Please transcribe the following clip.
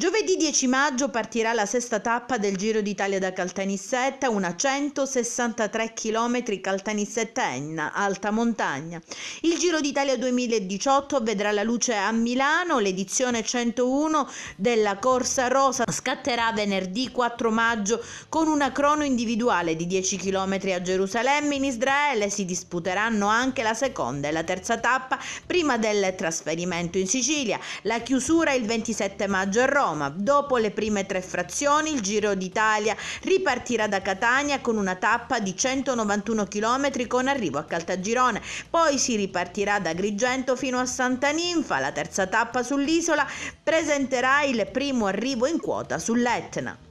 Giovedì 10 maggio partirà la sesta tappa del Giro d'Italia da Caltanissetta, una 163 km Caltanissetta-Enna, alta montagna. Il Giro d'Italia 2018 vedrà la luce a Milano, l'edizione 101 della Corsa Rosa scatterà venerdì 4 maggio con una crono individuale di 10 km a Gerusalemme in Israele, si disputeranno anche la seconda e la terza tappa prima del trasferimento in Sicilia, la chiusura il 27 maggio a Roma Roma. Dopo le prime tre frazioni il Giro d'Italia ripartirà da Catania con una tappa di 191 km con arrivo a Caltagirone, poi si ripartirà da Agrigento fino a Santa Ninfa, la terza tappa sull'isola presenterà il primo arrivo in quota sull'Etna.